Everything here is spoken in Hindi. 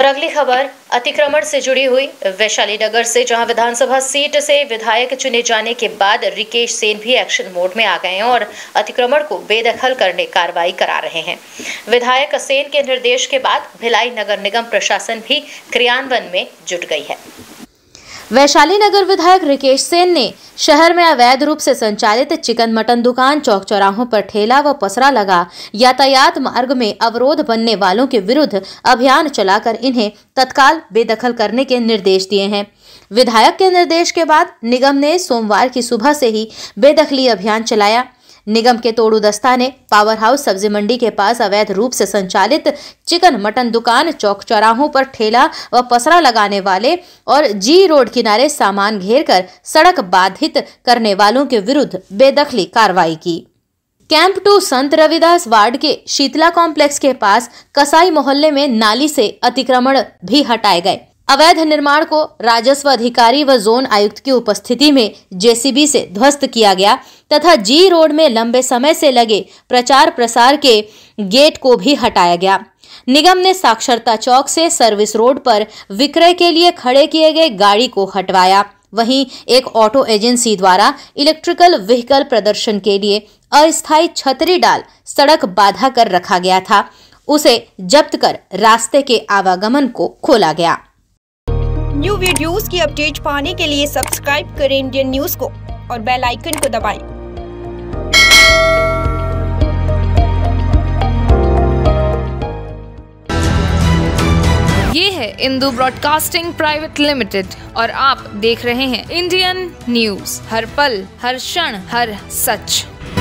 और अगली खबर अतिक्रमण से जुड़ी हुई वैशाली नगर से जहां विधानसभा सीट से विधायक चुने जाने के बाद रिकेश सेन भी एक्शन मोड में आ गए हैं और अतिक्रमण को बेदखल करने कार्रवाई करा रहे हैं विधायक सेन के निर्देश के बाद भिलाई नगर निगम प्रशासन भी क्रियान्वयन में जुट गई है वैशाली नगर विधायक रिकेश सेन ने शहर में अवैध रूप से संचालित चिकन मटन दुकान चौक चौराहों पर ठेला व पसरा लगा यातायात मार्ग में अवरोध बनने वालों के विरुद्ध अभियान चलाकर इन्हें तत्काल बेदखल करने के निर्देश दिए हैं विधायक के निर्देश के बाद निगम ने सोमवार की सुबह से ही बेदखली अभियान चलाया निगम के तोड़ू दस्ता ने पावर हाउस सब्जी मंडी के पास अवैध रूप से संचालित चिकन मटन दुकान चौक चौराहों पर ठेला व पसरा लगाने वाले और जी रोड किनारे सामान घेर कर सड़क बाधित करने वालों के विरुद्ध बेदखली कार्रवाई की कैंप टू संत रविदास वार्ड के शीतला कॉम्प्लेक्स के पास कसाई मोहल्ले में नाली से अतिक्रमण भी हटाए गए अवैध निर्माण को राजस्व अधिकारी व जोन आयुक्त की उपस्थिति में जेसीबी से ध्वस्त किया गया तथा जी रोड में लंबे समय से लगे प्रचार प्रसार के गेट को भी हटाया गया निगम ने साक्षरता चौक से सर्विस रोड पर विक्रय के लिए खड़े किए गए गाड़ी को हटवाया वहीं एक ऑटो एजेंसी द्वारा इलेक्ट्रिकल व्हीकल प्रदर्शन के लिए अस्थायी छतरी डाल सड़क बाधा कर रखा गया था उसे जब्त कर रास्ते के आवागमन को खोला गया न्यू वीडियोस की अपडेट पाने के लिए सब्सक्राइब करें इंडियन न्यूज को और बेल आइकन को दबाएं। ये है इंदू ब्रॉडकास्टिंग प्राइवेट लिमिटेड और आप देख रहे हैं इंडियन न्यूज हर पल हर क्षण हर सच